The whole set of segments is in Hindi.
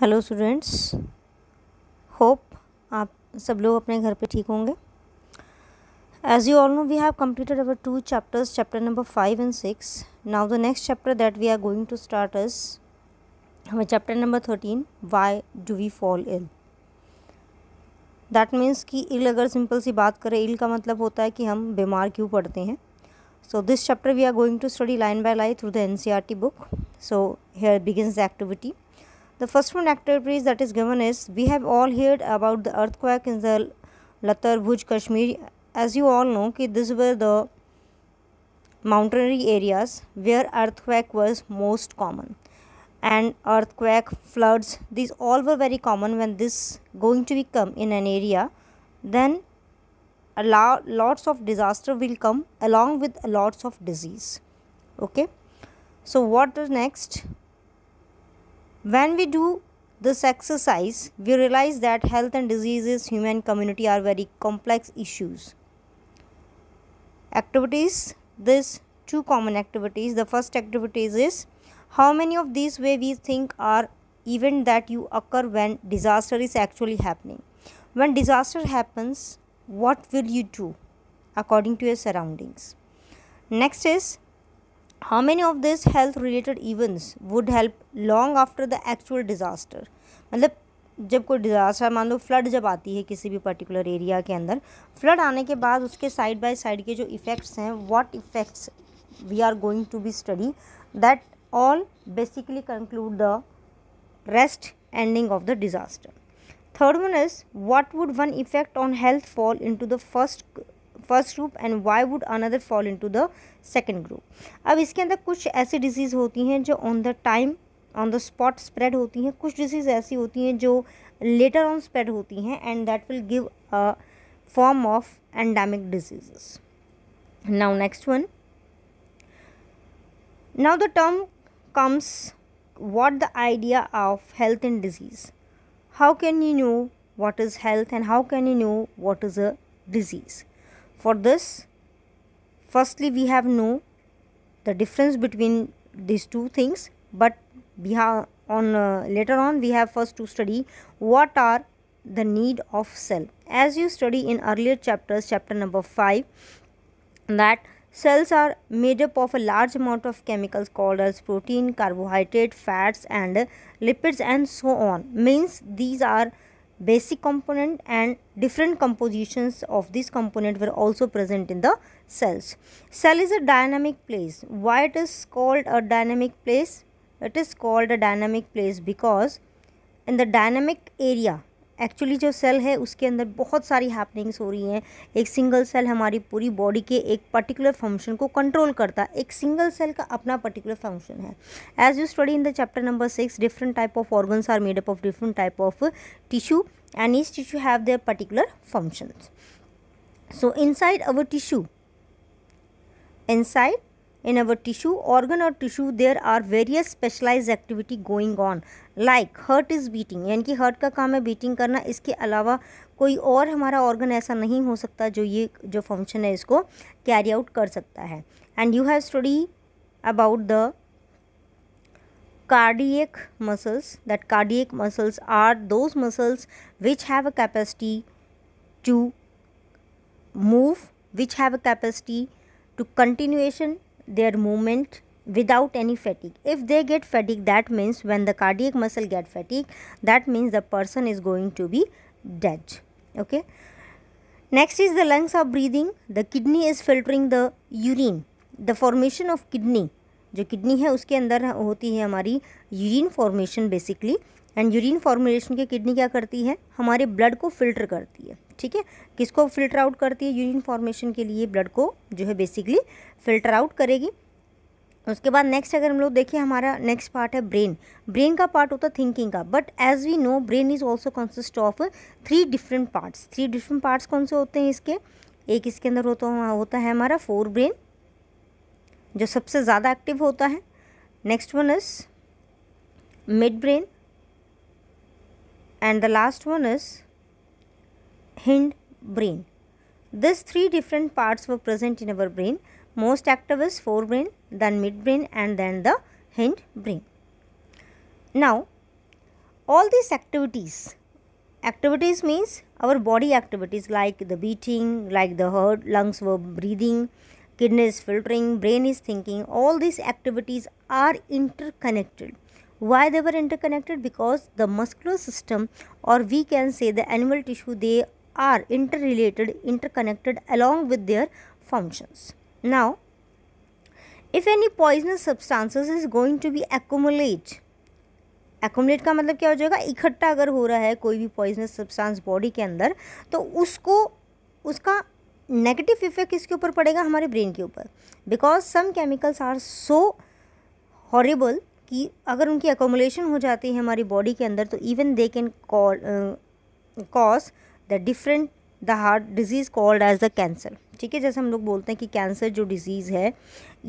हेलो स्टूडेंट्स होप आप सब लोग अपने घर पे ठीक होंगे as you all know we have completed our two chapters chapter number five and six now the next chapter that we are going to start us हमें chapter number thirteen why do we fall ill that means कि इल अगर सिंपल सी बात करें इल का मतलब होता है कि हम बीमार क्यों पड़ते हैं we are going to study line to line through the N C R T book so here begins the activity The first one activities that is given is we have all heard about the earthquake in the Latar Bhuj Kashmir. As you all know, ki these were the mountainary areas where earthquake was most common and earthquake floods these all were very common when this going to become in an area then a lots of disaster will come along with lots of disease okay so what is next when we do this exercise, we realize that health and diseases, human community are very complex issues. Activities, this two common activities. The first activities is how many of these way we think are event that you occur when disaster is actually happening. When disaster happens, what will you do according to your surroundings? Next is how many of these health related events would help long after the actual disaster? मतलब जब कोई डिज़ास्टर मान लो फ्लड जब आती है किसी भी पर्टिकुलर एरिया के अंदर फ्लड आने के बाद उसके साइड बाय साइड के जो इफ़ेक्ट्स हैं what effects we are going to be study that all basically conclude the rest ending of the disaster. Third one is what would one effect on health fall into the first first group and why would another fall into the second group अब इसके अंदर कुछ ऐसी डिजीज़ होती हैं जो on the time on the spot spread होती हैं कुछ डिजीज़ ऐसी होती हैं जो लेटर ऑन स्प्रेड होती हैं and that will give a form of endemic disease now next one now the term comes what the idea of health and disease how can you know what is health and how can you know what is a disease For this, firstly we have know the difference between these two things but we have on uh, later on we have first to study what are the need of cell as you study in earlier chapters chapter number 5 that cells are made up of a large amount of chemicals called as protein carbohydrate fats and lipids and so on means these are basic component and different compositions of this component were also present in the cells. Cell is a dynamic place. Why it is called a dynamic place? It is called a dynamic place because in the dynamic area actually जो सेल है उसके अंदर बहुत सारी हैपनिंग्स हो रही हैं एक सिंगल सेल हमारी पूरी बॉडी के एक पर्टिकुलर फंक्शन को कंट्रोल करता है एक सिंगल सेल का अपना पर्टिकुलर फंक्शन है as you study in the chapter number six different type of organs are made up of different type of tissue and each tissue have their particular functions so inside our tissue inside in our tissue organ or tissue there are various specialized activity going on like heart is beating yani ki heart ka kaam hai beating karna iske alawa koi aur hamara organ aisa nahi ho sakta jo ye jo function hai isko carry out kar sakta hai and you have study about the cardiac muscles that cardiac muscles are those muscles which have a capacity to move which have a capacity to continuation their movement without any fatigue if they get fatigue that means when the cardiac muscle get fatigue that means the person is going to be dead okay next is the lungs are breathing the kidney is filtering the urine the formation of kidney जो किडनी है उसके अंदर होती है हमारी urine formation basically and urine formation के किडनी क्या करती है हमारे ब्लड को फिल्टर करती है ठीक है किसको फिल्टर आउट करती है यूरिन फॉर्मेशन के लिए ब्लड को जो है बेसिकली फिल्टर आउट करेगी उसके बाद नेक्स्ट अगर हम लोग देखें हमारा नेक्स्ट पार्ट है ब्रेन ब्रेन का पार्ट होता है थिंकिंग का but as we know brain is also consist of three different parts three different parts कौन से होते हैं इसके एक इसके अंदर होता होता है हमारा फोर ब्रेन जो सबसे ज़्यादा एक्टिव होता है next one is mid brain and the last one is hind brain. These three different parts were present in our brain. Most active is forebrain, then midbrain and then the hind brain. Now, all these activities, activities means our body activities like the beating, like the heart, lungs were breathing, kidneys filtering, brain is thinking, all these activities are interconnected. Why they were interconnected? Because the muscular system or we can say the animal tissue, they are interrelated, interconnected along with their functions. Now, if any poisonous substances is going to be accumulate accumulate का मतलब क्या हो जाएगा इकट्ठा अगर हो रहा है कोई भी पॉइजनस सब्सटेंस बॉडी के अंदर तो उसको उसका नेगेटिव इफेक्ट इसके ऊपर पड़ेगा हमारे ब्रेन के ऊपर because some chemicals are so horrible कि अगर उनकी एकोमोलेशन हो जाती है हमारी बॉडी के अंदर तो even they can cause the different the heart disease called as the cancer ठीक है जैसे हम लोग बोलते हैं कि कैंसर जो डिजीज़ है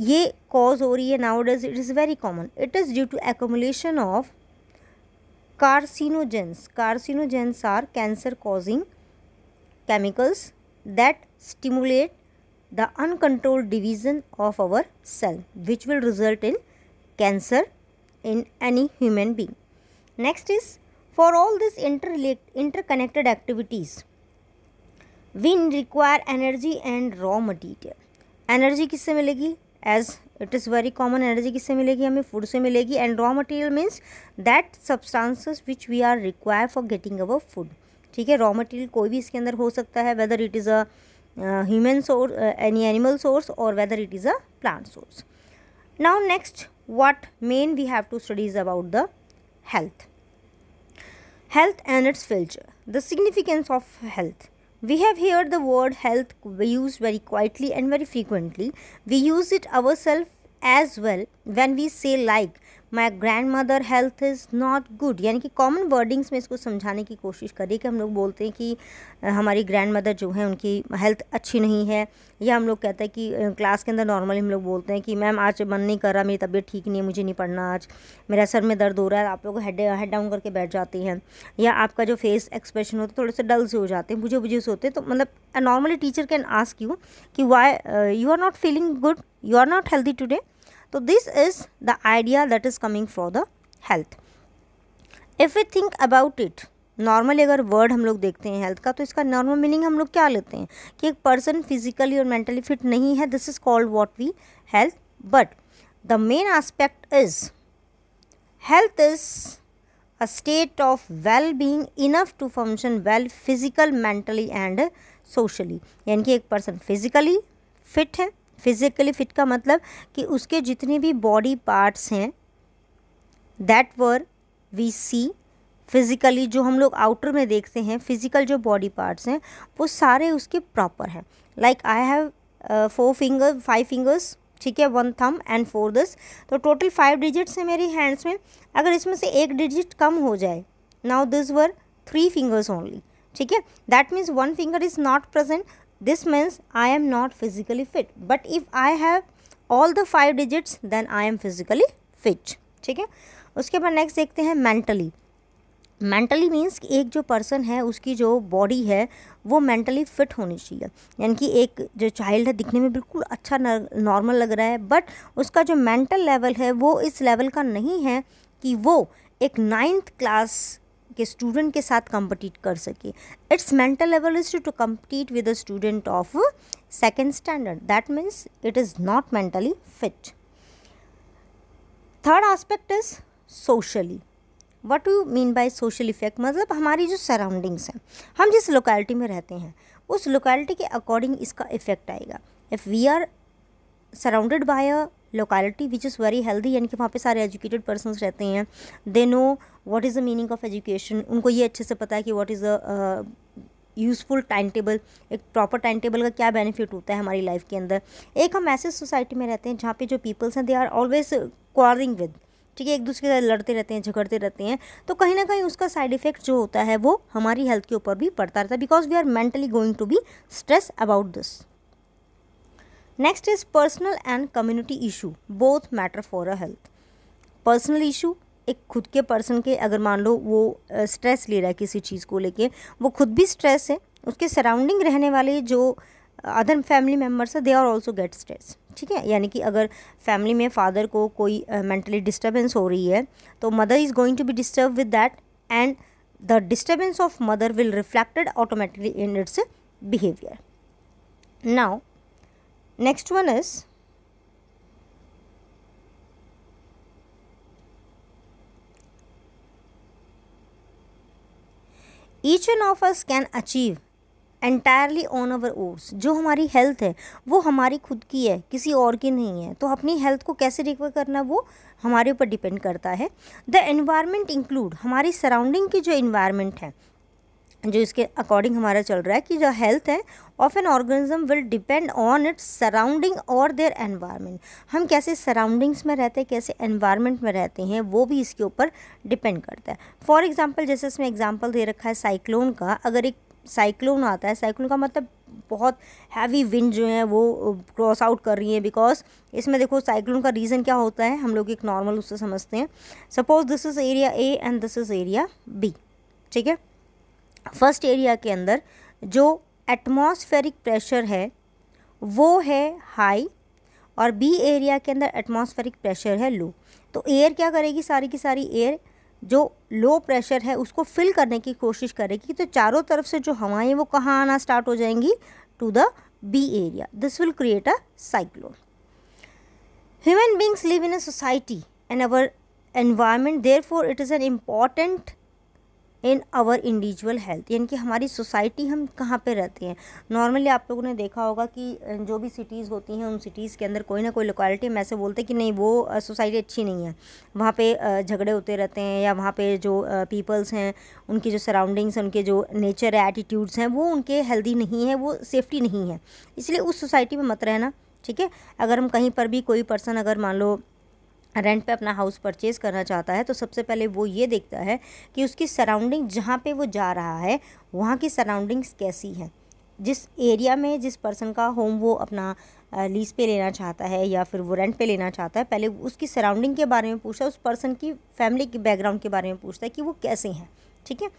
ये कॉज हो रही है now does it is very common it is due to accumulation of carcinogens carcinogens are cancer causing chemicals that stimulate the uncontrolled division of our cell which will result in cancer in any human being next is for For all these interconnected activities we require energy and raw material energy किससे मिलेगी as it is very common energy किससे मिलेगी हमें फूड से मिलेगी and raw material means that substances which we are require for getting our food ठीक है रॉ मटीरियल कोई भी इसके अंदर हो सकता है whether it is a human source any animal source और whether it is a plant source now next what main we have to studies about the health Health and its future. The significance of health. We have heard the word health used very quietly and very frequently. We use it ourselves as well when we say like my grand mother health is not good यानी कि कॉमन वर्डिंग्स में इसको समझाने की कोशिश करिए कि हम लोग बोलते हैं कि हमारी ग्रैंड मदर जो है उनकी हेल्थ अच्छी नहीं है या हम लोग कहते हैं कि क्लास के अंदर नॉर्मली हम लोग बोलते हैं कि मैम आज मन नहीं कर रहा मेरी तबीयत ठीक नहीं है मुझे नहीं पढ़ना आज मेरा सर में दर्द हो रहा है आप लोग हेड हेड डाउन करके बैठ जाते हैं या आपका जो फेस एक्सप्रेशन होता है थोड़े से डल से हो जाते हैं बुझे बुझे से होते हैं तो मतलब normally teacher can ask you कि why you are not feeling good you are not healthy today तो this is the idea that is coming for the health if you think about it normally अगर वर्ड हम लोग देखते हैं हेल्थ का तो इसका नॉर्मल मीनिंग हम लोग क्या लेते हैं कि एक पर्सन फिजिकली और मेंटली फिट नहीं है this is called what we health but the main aspect is health is a state of well being enough to function well physical mentally and socially यानी कि एक पर्सन फिजिकली फिट है फिज़िकली फिट का मतलब कि उसके जितने भी बॉडी पार्ट्स हैं that where we see physically जो हम लोग आउटर में देखते हैं फिज़िकल जो बॉडी पार्ट्स हैं वो सारे उसके प्रॉपर हैं like I have four finger five fingers ठीक है वन थम एंड फोर दस तो टोटल फाइव डिजिट्स हैं मेरी हैंड्स में अगर इसमें से एक डिजिट कम हो जाए now this were three fingers only ठीक है that means one finger is not present this means I am not physically fit but if I have all the five digits then I am physically fit ठीक है उसके बाद नेक्स्ट देखते हैं मेंटली मेंटली मीन्स एक जो पर्सन है उसकी जो बॉडी है वो मेंटली फिट होनी चाहिए यानी कि एक जो चाइल्ड है दिखने में बिल्कुल अच्छा नॉर्मल लग रहा है बट उसका जो मेंटल लेवल है वो इस लेवल का नहीं है कि वो एक नाइन्थ क्लास के स्टूडेंट के साथ कम्पटीट कर सके its mental level is to compete with a student of second standard that means it is not mentally fit third aspect is socially what you mean by social effect मतलब हमारी जो सराउंडिंग्स हैं हम जिस लोकेलिटी में रहते हैं उस लोकेलिटी के अकॉर्डिंग इसका इफेक्ट आएगा if we are surrounded by a locality which is very healthy यानी कि वहाँ पे सारे एजुकेटेड पर्सनस रहते हैं they know what is the meaning of education उनको ये अच्छे से पता है कि what is a useful time table एक प्रॉपर टाइम टेबल का क्या बेनिफिट होता है हमारी लाइफ के अंदर एक हम ऐसे सोसाइटी में रहते हैं जहाँ पे जो पीपल्स हैं they are always quarrelling with ठीक है एक दूसरे के साथ लड़ते रहते हैं झगड़ते रहते हैं तो कहीं ना कहीं उसका साइड इफेक्ट जो होता है वो हमारी हेल्थ के ऊपर भी पड़ता रहता है because we are mentally going to be stress about this next is personal and community issue both matter for a health personal issue एक खुद के पर्सन के अगर मान लो वो स्ट्रेस ले रहा है किसी चीज़ को लेके वो खुद भी स्ट्रेस है उसके सराउंडिंग रहने वाले जो अदर फैमिली मेम्बर्स है they are also get stress ठीक है यानी कि अगर फैमिली में फादर को कोई मेंटली uh, डिस्टर्बेंस हो रही है तो mother is going to be disturb with that and the disturbance of mother will reflected automatically in its behaviour now Next one is each an of us can achieve entirely on our ours जो हमारी हेल्थ है वो हमारी खुद की है किसी और की नहीं है तो अपनी हेल्थ को कैसे रिकवर करना वो हमारे ऊपर डिपेंड करता है द environment इंक्लूड हमारी सराउंडिंग की जो environment है जो इसके अकॉर्डिंग हमारा चल रहा है कि जो हेल्थ है of an organism will depend on its surrounding और देयर एनवायरनमेंट हम कैसे सराउंडिंग्स में रहते हैं कैसे एनवायरनमेंट में रहते हैं वो भी इसके ऊपर डिपेंड करता है फॉर एग्जांपल जैसे इसमें एग्जांपल दे रखा है साइक्लोन का अगर एक साइक्लोन आता है साइक्लोन का मतलब बहुत हैवी विंड जो है वो क्रॉस आउट कर रही है बिकॉज इसमें देखो साइक्लोन का रीज़न क्या होता है हम लोग एक नॉर्मल उससे समझते हैं suppose this is area A and this is area B ठीक है फर्स्ट एरिया के अंदर जो एटमॉस्फेरिक प्रेशर है वो है हाई और बी एरिया के अंदर एटमॉस्फेरिक प्रेशर है लो तो एयर क्या करेगी सारी की सारी एयर जो लो प्रेशर है उसको फिल करने की कोशिश करेगी तो चारों तरफ से जो हवाएं वो कहाँ आना स्टार्ट हो जाएंगी to the B area this will create a cyclone human beings live in a society and our environment therefore it is an important in our individual health यानी कि हमारी सोसाइटी हम कहाँ पे रहते हैं नॉर्मली आप लोगों ने देखा होगा कि जो भी सिटीज़ होती हैं उन सिटीज़ के अंदर कोई ना कोई लोकेलिटी में ऐसे बोलते हैं कि नहीं वो सोसाइटी अच्छी नहीं है वहाँ पे झगड़े होते रहते हैं या वहाँ पे जो पीपल्स हैं उनकी जो सराउंडिंग्स हैं उनके जो नेचर है एटीट्यूड्स हैं वो उनके हेल्दी नहीं है वो सेफ्टी नहीं है इसलिए उस सोसाइटी में मत रहना ठीक है अगर हम कहीं पर भी कोई पर्सन अगर मान लो रेंट पे अपना हाउस परचेज़ करना चाहता है तो सबसे पहले वो ये देखता है कि उसकी सराउंडिंग जहाँ पे वो जा रहा है वहाँ की सराउंडिंग्स कैसी हैं जिस एरिया में जिस पर्सन का होम वो अपना लीज़ पे लेना चाहता है या फिर वो रेंट पे लेना चाहता है पहले उसकी सराउंडिंग के बारे में पूछता है उस पर्सन की फैमिली की बैकग्राउंड के बारे में पूछता है कि वो कैसे हैं ठीक है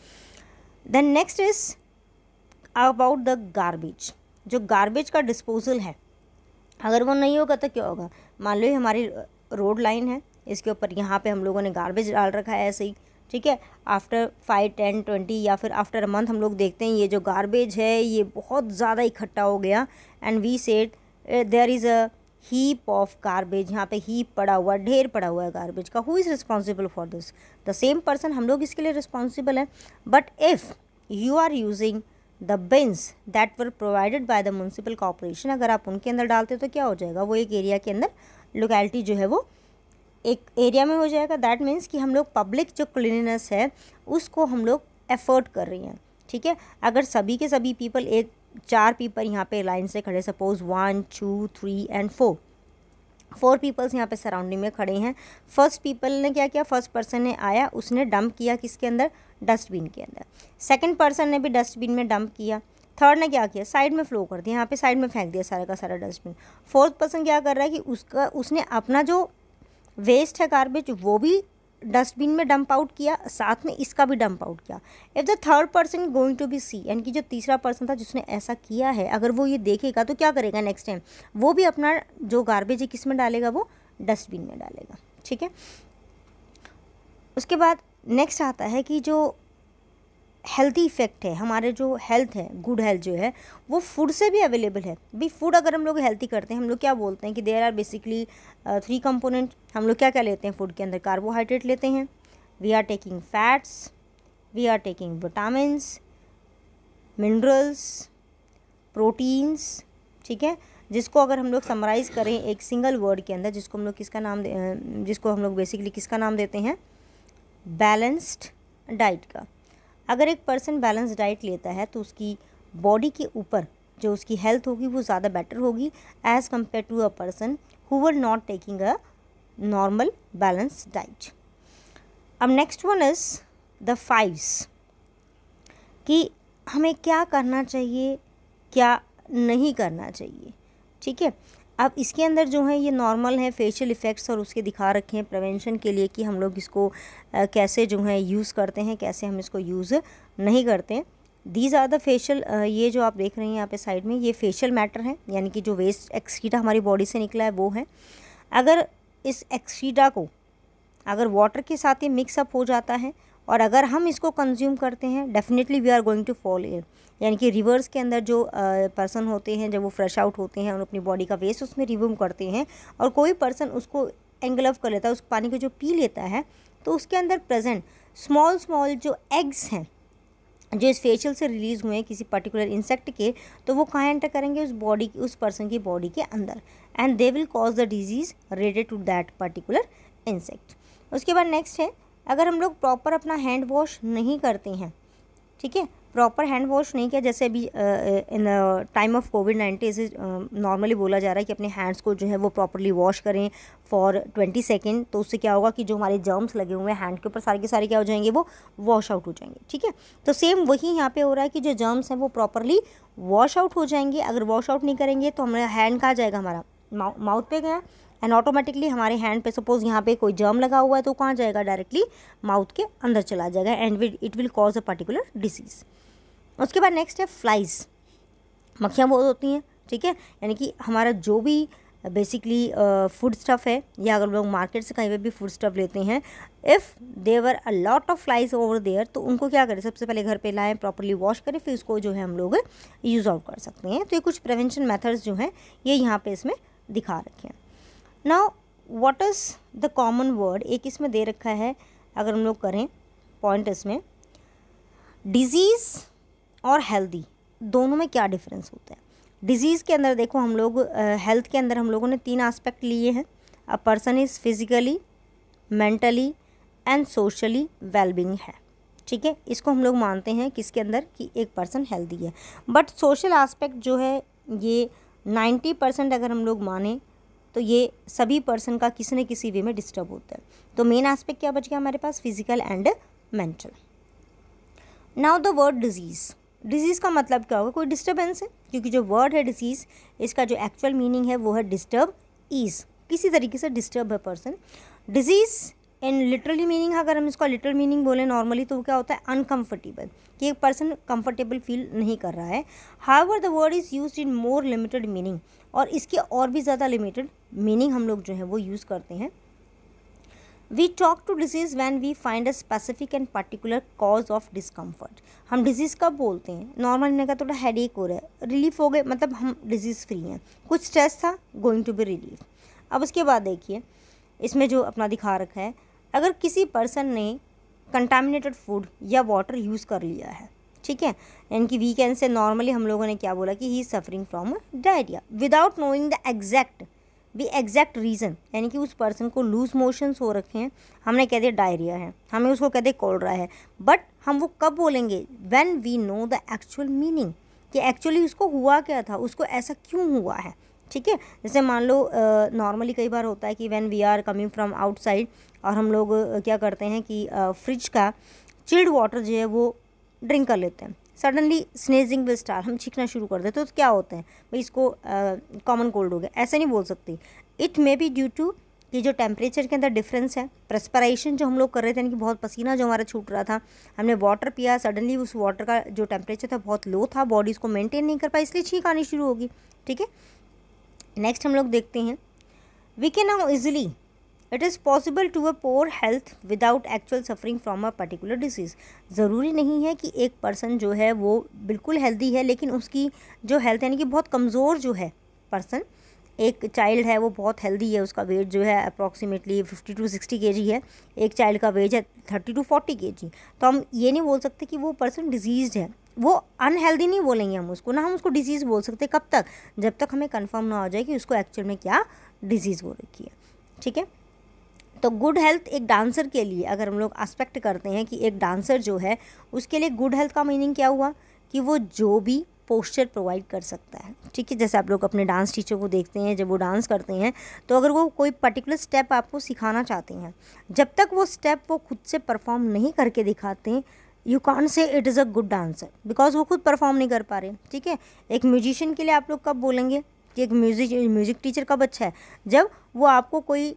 then next is about the garbage जो गारबेज का डिस्पोजल है अगर वो नहीं होगा तो क्या होगा मान लो हमारी रोड लाइन है इसके ऊपर यहाँ पे हम लोगों ने गार्बेज डाल रखा है ऐसे ही ठीक है आफ्टर फाइव टेन ट्वेंटी या फिर आफ्टर अ मंथ हम लोग देखते हैं ये जो गार्बेज है ये बहुत ज़्यादा इकट्ठा हो गया and we said there is a heap of garbage यहाँ पे हीप पड़ा हुआ ढेर पड़ा हुआ है गार्बेज का who is responsible for this the same person हम लोग इसके लिए रिस्पॉन्सिबल हैं but if you are using the bins that were provided by the municipal corporation अगर आप उनके अंदर डालते हो तो क्या हो जाएगा वो एक एरिया के अंदर लोकेलिटी जो है वो एक एरिया में हो जाएगा दैट मीन्स कि हम लोग पब्लिक जो क्लिनिनेस है उसको हम लोग एफर्ट कर रही हैं ठीक है अगर सभी के सभी पीपल एक चार पीपल यहाँ पे लाइन से खड़े suppose one two three and four four peoples यहाँ पे सराउंडिंग में खड़े हैं फर्स्ट पीपल ने क्या किया फर्स्ट पर्सन ने आया उसने डंप किया किसके अंदर डस्टबिन के अंदर सेकेंड पर्सन ने भी डस्टबिन में डंप किया थर्ड ने क्या किया साइड में फ्लो कर दिया यहाँ पे साइड में फेंक दिया सारा का सारा डस्टबिन फोर्थ पर्सन क्या कर रहा है कि उसका उसने अपना जो वेस्ट है गार्बेज वो भी डस्टबिन में डंप आउट किया साथ में इसका भी डंप आउट किया if the third person going to be C यानी कि जो तीसरा पर्सन था जिसने ऐसा किया है अगर वो ये देखेगा तो क्या करेगा नेक्स्ट टाइम वो भी अपना जो गार्बेज है किस में डालेगा वो डस्टबिन में डालेगा ठीक है उसके बाद नेक्स्ट आता है कि जो हेल्थी इफेक्ट है हमारे जो हेल्थ है गुड हेल्थ जो है वो फूड से भी अवेलेबल है भी फूड अगर हम लोग हेल्थी करते हैं हम लोग क्या बोलते हैं कि there are basically three component हम लोग क्या क्या लेते हैं फूड के अंदर कार्बोहाइड्रेट लेते हैं we are taking fats we are taking vitamins minerals proteins ठीक है जिसको अगर हम लोग समराइज़ करें एक सिंगल वर्ड के अंदर जिसको हम लोग किसका नाम जिसको हम लोग बेसिकली किसका नाम देते हैं बैलेंस्ड डाइट का अगर एक पर्सन बैलेंस डाइट लेता है तो उसकी बॉडी के ऊपर जो उसकी हेल्थ होगी वो ज़्यादा बेटर होगी as compare to a person who were not taking a normal balance diet अब next one is the fives कि हमें क्या करना चाहिए क्या नहीं करना चाहिए ठीक है अब इसके अंदर जो है ये नॉर्मल है फेशियल इफ़ेक्ट्स और उसके दिखा रखे हैं प्रिवेंशन के लिए कि हम लोग इसको कैसे जो है यूज़ करते हैं कैसे हम इसको यूज़ नहीं करते हैं दीज आर द फेशियल ये जो आप देख रहे हैं यहाँ पे साइड में ये फेशियल मैटर है यानी कि जो वेस्ट एक्सीटा हमारी बॉडी से निकला है वो है अगर इस एक्सीटा को अगर वाटर के साथ ये मिक्सअप हो जाता है और अगर हम इसको कंज्यूम करते हैं definitely we are going to fall in यानी कि रिवर्स के अंदर जो पर्सन होते हैं जब वो फ्रेश आउट होते हैं और अपनी बॉडी का वेस्ट उसमें रिव्यूम करते हैं और कोई पर्सन उसको एंगल कर लेता है उस पानी को जो पी लेता है तो उसके अंदर प्रेजेंट स्मॉल स्मॉल जो एग्स हैं जो इस फेशियल से रिलीज़ हुए हैं किसी पर्टिकुलर इंसेक्ट के तो वो कहाँ एंटर करेंगे उस बॉडी उस पर्सन की बॉडी के अंदर and they will cause the disease related to that particular insect उसके बाद नेक्स्ट है अगर हम लोग प्रॉपर अपना हैंड वॉश नहीं करते हैं ठीक है प्रॉपर हैंड वॉश नहीं किया जैसे अभी in time of Covid nineteen इसे नॉर्मली बोला जा रहा है कि अपने हैंड्स को जो है वो प्रॉपरली वॉश करें फॉर ट्वेंटी सेकेंड तो उससे क्या होगा कि जो हमारे जर्म्स लगे हुए हैं हैंड के ऊपर सारे के सारे क्या हो जाएंगे वो वॉश आउट हो जाएंगे ठीक है तो सेम वही यहाँ पे हो रहा है कि जो जर्म्स हैं वो प्रॉपरली वॉश आउट हो जाएंगे अगर वॉश आउट नहीं करेंगे तो हमारा हैंड कहाँ जाएगा हमारा माउथ पे गया एंड ऑटोमेटिकली हमारे हैंड पे सपोज यहाँ पे कोई जर्म लगा हुआ है तो कहाँ जाएगा डायरेक्टली माउथ के अंदर चला जाएगा and it will cause a particular disease उसके बाद नेक्स्ट है फ्लाइज मक्खियाँ बहुत होती हैं ठीक है यानी कि हमारा जो भी बेसिकली फूड स्टफ़ है या अगर लोग मार्केट से कहीं पर भी फूड स्टफ़ लेते हैं if there're a lot of flies over there तो उनको क्या करें सबसे पहले घर पे लाएं प्रॉपरली वॉश करें फिर उसको जो है हम लोग यूज़ आउट कर सकते हैं तो ये कुछ प्रिवेंशन मेथड्स जो हैं ये यहाँ पे इसमें दिखा रखे हैं now what is the common word एक इसमें दे रखा है अगर हम लोग करें पॉइंट इसमें डिजीज़ और हेल्दी दोनों में क्या डिफरेंस होता है डिजीज़ के अंदर देखो हम लोग हेल्थ uh, के अंदर हम लोगों ने तीन एस्पेक्ट लिए हैं a person is physically mentally and socially wellbeing है ठीक है इसको हम लोग मानते हैं किसके अंदर कि एक पर्सन हेल्दी है बट सोशल एस्पेक्ट जो है ये नाइन्टी परसेंट अगर हम लोग माने तो ये सभी पर्सन का किसी न किसी वे में डिस्टर्ब होता है तो मेन एस्पेक्ट क्या बच गया हमारे पास physical and mental now the word disease disease का मतलब क्या होगा कोई डिस्टर्बेंस है क्योंकि जो वर्ड है डिजीज़ इसका जो एक्चुअल मीनिंग है वो है डिस्टर्ब ईज किसी तरीके से डिस्टर्ब है person disease in literally meaning अगर हम इसका लिटरल मीनिंग बोलें नॉर्मली तो क्या होता है अनकम्फर्टेबल कि एक पर्सन कंफर्टेबल फील नहीं कर रहा है are the word is use in more limited meaning और इसके और भी ज़्यादा लिमिटेड मीनिंग हम लोग जो है वो यूज़ करते हैं we talk to disease when we find a specific and particular cause of discomfort हम डिजीज़ कब बोलते हैं नॉर्मल हमने कहा थोड़ा हेड एक हो रहा है रिलीफ हो गए मतलब हम डिजीज़ फ्री हैं कुछ स्ट्रेस था गोइंग टू बी रिलीफ अब उसके बाद देखिए इसमें जो अपना दिखा रखा है अगर किसी पर्सन ने कंटामिनेटेड फूड या वाटर यूज़ कर लिया है ठीक है यानी कि वीकेंड से नॉर्मली हम लोगों ने क्या बोला कि he is suffering from diarrhoea without knowing the exact भी एग्जैक्ट रीज़न यानी कि उस पर्सन को लूज मोशंस हो रखे हैं हमने कह दिया डायरिया है हमें उसको कह दिया कोलरा है बट हम वो कब बोलेंगे when we know the actual meaning कि एक्चुअली उसको हुआ क्या था उसको ऐसा क्यों हुआ है ठीक है जैसे मान लो नॉर्मली कई बार होता है कि when we are coming from outside और हम लोग क्या करते हैं कि फ्रिज का चिल्ड वाटर जो है वो ड्रिंक कर लेते हैं सडनली स्नेजिंग विल स्टार हम छींकना शुरू कर देते हैं तो क्या होता है भाई इसको कॉमन कोल्ड हो गया ऐसा नहीं बोल सकती it may be due to कि जो टेम्परेचर के अंदर डिफरेंस है प्रेस्पराइशन जो हम लोग कर रहे थे यानी कि बहुत पसीना जो हमारा छूट रहा था हमने वाटर पिया सडनली उस वाटर का जो टेम्परेचर था बहुत लो था बॉडी को मेंटेन नहीं कर पाई इसलिए छींक आनी शुरू होगी ठीक है नेक्स्ट हम लोग देखते हैं we can now easily it is possible to a poor health without actual suffering from a particular disease ज़रूरी नहीं है कि एक पर्सन जो है वो बिल्कुल हेल्दी है लेकिन उसकी जो हेल्थ यानी कि बहुत कमज़ोर जो है पर्सन एक चाइल्ड है वो बहुत हेल्दी है उसका वेट जो है अप्रॉक्सीमेटली फिफ्टी टू सिक्सटी के जी है एक चाइल्ड का वेट है थर्टी टू फोर्टी के जी तो हम ये नहीं बोल सकते कि वो पर्सन डिजीज है वो अनहेल्दी नहीं बोलेंगे हम उसको ना हम उसको डिजीज़ बोल सकते कब तक जब तक हमें कन्फर्म ना हो जाए कि उसको एक्चुअल में क्या डिजीज़ हो रखी है ठीक है तो गुड हेल्थ एक डांसर के लिए अगर हम लोग एस्पेक्ट करते हैं कि एक डांसर जो है उसके लिए गुड हेल्थ का मीनिंग क्या हुआ कि वो जो भी पोस्चर प्रोवाइड कर सकता है ठीक है जैसे आप लोग अपने डांस टीचर को देखते हैं जब वो डांस करते हैं तो अगर वो कोई पर्टिकुलर स्टेप आपको सिखाना चाहते हैं जब तक वो स्टेप वो खुद से परफॉर्म नहीं करके दिखाते हैं you can't say it is a good dancer because वो खुद परफॉर्म नहीं कर पा रहे ठीक है एक म्यूजिशियन के लिए आप लोग कब बोलेंगे कि एक म्यूजिक म्यूज़िक टीचर कब अच्छा है जब वो आपको कोई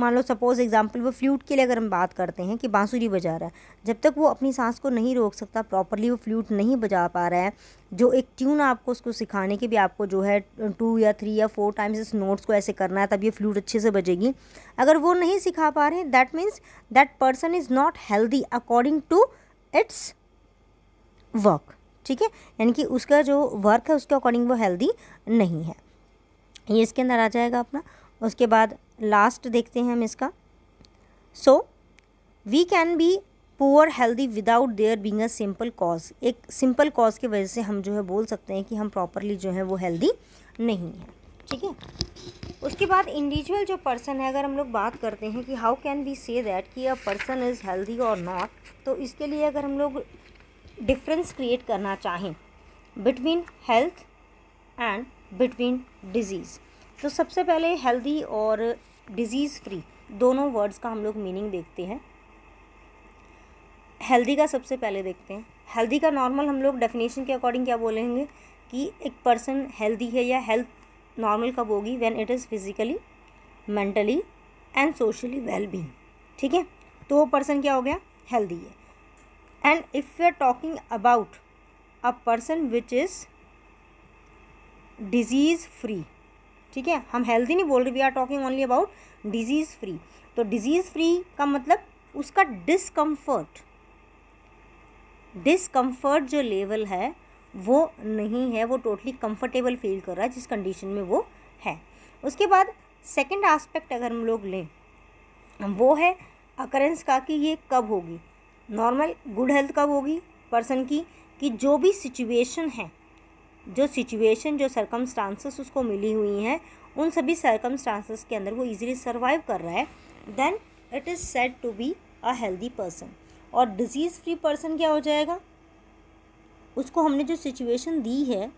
मान लो सपोज़ एग्ज़ाम्पल वो फ्लूट के लिए अगर हम बात करते हैं कि बांसुरी बजा रहा है जब तक वो अपनी सांस को नहीं रोक सकता प्रॉपरली वो फ्लूट नहीं बजा पा रहा है जो एक ट्यून आपको उसको सिखाने के भी आपको जो है टू या थ्री या फोर टाइम्स इस नोट्स को ऐसे करना है तब ये फ्लूट अच्छे से बजेगी अगर वो नहीं सिखा पा रहे that means that person is not healthy according to its work ठीक है यानी कि उसका जो वर्क है उसके अकॉर्डिंग वो हेल्दी नहीं है ये इसके अंदर आ जाएगा अपना उसके बाद लास्ट देखते हैं हम इसका so we can be poor healthy without there being a simple cause एक सिंपल कॉज की वजह से हम जो है बोल सकते हैं कि हम प्रॉपरली जो है वो हेल्दी नहीं है ठीक है उसके बाद इंडिविजुअल जो पर्सन है अगर हम लोग बात करते हैं कि how can we say that कि अ पर्सन इज़ हेल्दी और नॉट तो इसके लिए अगर हम लोग डिफरेंस क्रिएट करना चाहें between health and between disease तो सबसे पहले हेल्दी और डिज़ीज़ फ्री दोनों वर्ड्स का हम लोग मीनिंग देखते हैं हेल्दी का सबसे पहले देखते हैं हेल्दी का नॉर्मल हम लोग डेफिनेशन के अकॉर्डिंग क्या बोलेंगे कि एक पर्सन हेल्दी है या हेल्थ नॉर्मल कब होगी when it is physically mentally and socially well being ठीक है तो वो पर्सन क्या हो गया हेल्दी है and if you are talking about a person which is disease free ठीक है हम हेल्दी नहीं बोल रहे we are talking only about disease free तो डिजीज़ फ्री का मतलब उसका डिसकम्फर्ट डिसकम्फर्ट जो लेवल है वो नहीं है वो टोटली कम्फर्टेबल फील कर रहा है जिस कंडीशन में वो है उसके बाद सेकेंड आस्पेक्ट अगर हम लोग लें वो है अकरेंस का कि ये कब होगी नॉर्मल गुड हेल्थ कब होगी पर्सन की कि जो भी सिचुएशन है जो सिचुएशन जो सरकमस्टांसेस उसको मिली हुई हैं उन सभी सरकमस्टांसेस के अंदर वो इजीली सर्वाइव कर रहा है then it is said to be a healthy person और डिजीज़ फ्री पर्सन क्या हो जाएगा उसको हमने जो सिचुएशन दी है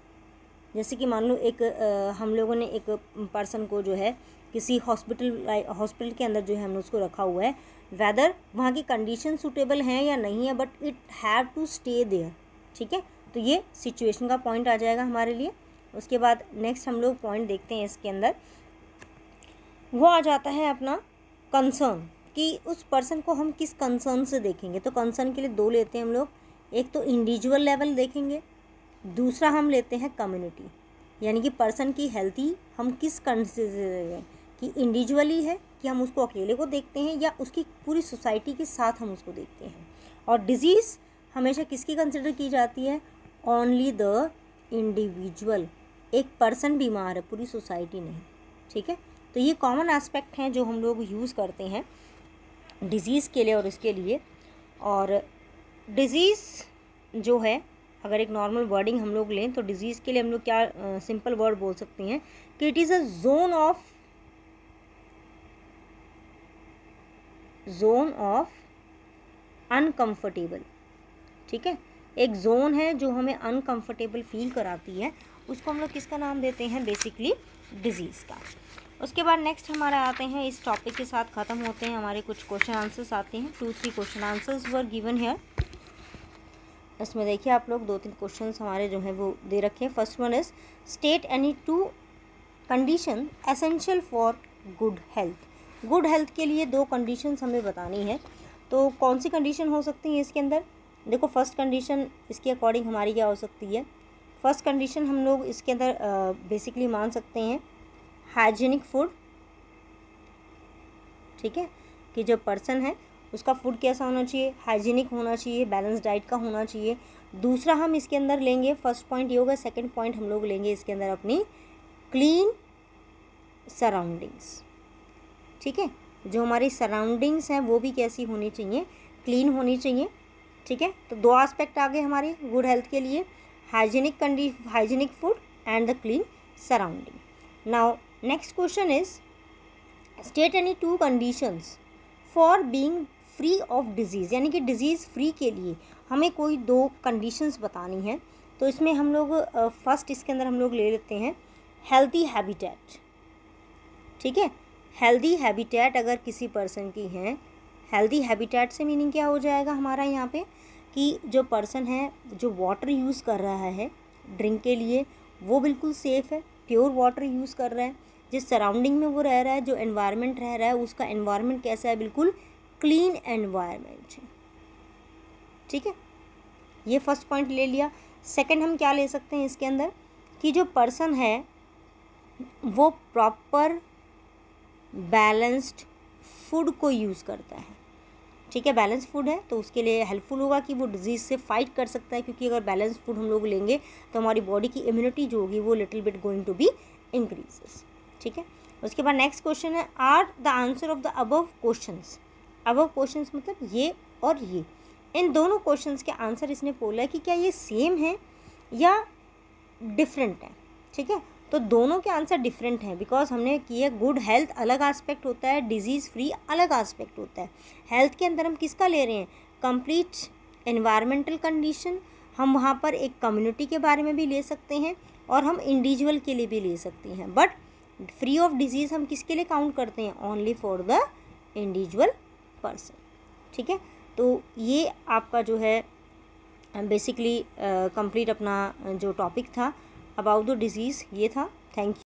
जैसे कि मान लो एक आ, हम लोगों ने एक पर्सन को जो है किसी हॉस्पिटल हॉस्पिटल के अंदर जो है हमने उसको रखा हुआ है वेदर वहाँ की कंडीशन सूटेबल हैं या नहीं है but it have to stay there ठीक है तो ये सिचुएशन का पॉइंट आ जाएगा हमारे लिए उसके बाद नेक्स्ट हम लोग पॉइंट देखते हैं इसके अंदर वो आ जाता है अपना कंसर्न कि उस पर्सन को हम किस कंसर्न से देखेंगे तो कंसर्न के लिए दो लेते हैं हम लोग एक तो इंडिविजुअल लेवल देखेंगे दूसरा हम लेते हैं कम्युनिटी यानी कि पर्सन की हेल्थी हम किस देखें कि इंडिविजुअली है कि हम उसको अकेले को देखते हैं या उसकी पूरी सोसाइटी के साथ हम उसको देखते हैं और डिजीज़ हमेशा किसकी कंसिडर की जाती है ओनली द इंडिविजुअल एक पर्सन बीमार है पूरी सोसाइटी नहीं ठीक है तो ये कॉमन एस्पेक्ट हैं जो हम लोग यूज़ करते हैं डिज़ीज़ के लिए और इसके लिए और डिज़ीज़ जो है अगर एक नॉर्मल वर्डिंग हम लोग लें तो डिज़ीज़ के लिए हम लोग क्या सिंपल वर्ड बोल सकते हैं कि it is a zone of zone of uncomfortable ठीक है एक जोन है जो हमें अनकंफर्टेबल फील कराती है उसको हम लोग किसका नाम देते हैं बेसिकली डिजीज़ का उसके बाद नेक्स्ट हमारा आते हैं इस टॉपिक के साथ ख़त्म होते हैं हमारे कुछ क्वेश्चन आंसर्स आते हैं two three question answers were given here इसमें देखिए आप लोग दो तीन क्वेश्चन हमारे जो हैं वो दे रखे हैं first one is state any two condition essential for good health good health के लिए दो कंडीशन हमें बतानी है तो कौन सी कंडीशन हो सकती है इसके अंदर देखो फर्स्ट कंडीशन इसके अकॉर्डिंग हमारी क्या हो सकती है फर्स्ट कंडीशन हम लोग इसके अंदर बेसिकली मान सकते हैं हाइजीनिक फूड ठीक है कि जो पर्सन है उसका फूड कैसा होना चाहिए हाइजीनिक होना चाहिए बैलेंस डाइट का होना चाहिए दूसरा हम इसके अंदर लेंगे फर्स्ट पॉइंट ये होगा सेकंड पॉइंट हम लोग लेंगे इसके अंदर अपनी क्लीन सराउंडिंग्स ठीक है जो हमारी सराउंडिंग्स हैं वो भी कैसी होनी चाहिए क्लीन होनी चाहिए ठीक है तो दो आस्पेक्ट आ गए हमारे गुड हेल्थ के लिए हाइजीनिक कंडी hygienic food and the clean surrounding now next question is state any two conditions for being free of disease यानी कि डिजीज़ फ्री के लिए हमें कोई दो कंडीशंस बतानी है तो इसमें हम लोग फर्स्ट इसके अंदर हम लोग ले लेते हैं हेल्दी हैबिटेट ठीक है हेल्दी हैबिटेट अगर किसी पर्सन की हैं हेल्दी हैबिटेट से मीनिंग क्या हो जाएगा हमारा यहाँ पे कि जो पर्सन है जो वाटर यूज़ कर रहा है ड्रिंक के लिए वो बिल्कुल सेफ़ है प्योर वाटर यूज़ कर रहा है जिस सराउंडिंग में वो रह रहा है जो एनवायरनमेंट रह रहा है उसका एनवायरनमेंट कैसा है बिल्कुल क्लीन एनवायरनमेंट है ठीक है ये फर्स्ट पॉइंट ले लिया सेकंड हम क्या ले सकते हैं इसके अंदर कि जो पर्सन है वो प्रॉपर बैलेंस्ड फूड को यूज़ करता है ठीक है बैलेंस फूड है तो उसके लिए हेल्पफुल होगा कि वो डिजीज़ से फाइट कर सकता है क्योंकि अगर बैलेंस फूड हम लोग लेंगे तो हमारी बॉडी की इम्यूनिटी जो होगी वो little bit going to be increases ठीक है उसके बाद नेक्स्ट क्वेश्चन है are the answer of the above question above question मतलब ये और ये इन दोनों क्वेश्चन के आंसर इसने बोला कि क्या ये सेम है या डिफरेंट है ठीक है तो दोनों के आंसर डिफरेंट हैं बिकॉज हमने किया गुड हेल्थ अलग आस्पेक्ट होता है डिजीज़ फ्री अलग आस्पेक्ट होता है हेल्थ के अंदर हम किसका ले रहे हैं कंप्लीट इन्वायरमेंटल कंडीशन हम वहाँ पर एक कम्युनिटी के बारे में भी ले सकते हैं और हम इंडिविजुअल के लिए भी ले सकते हैं बट फ्री ऑफ डिजीज़ हम किसके लिए काउंट करते हैं only for the individual person ठीक है तो ये आपका जो है बेसिकली कंप्लीट uh, अपना जो टॉपिक था अबाउट द डिज़ीज़ ये था थैंक यू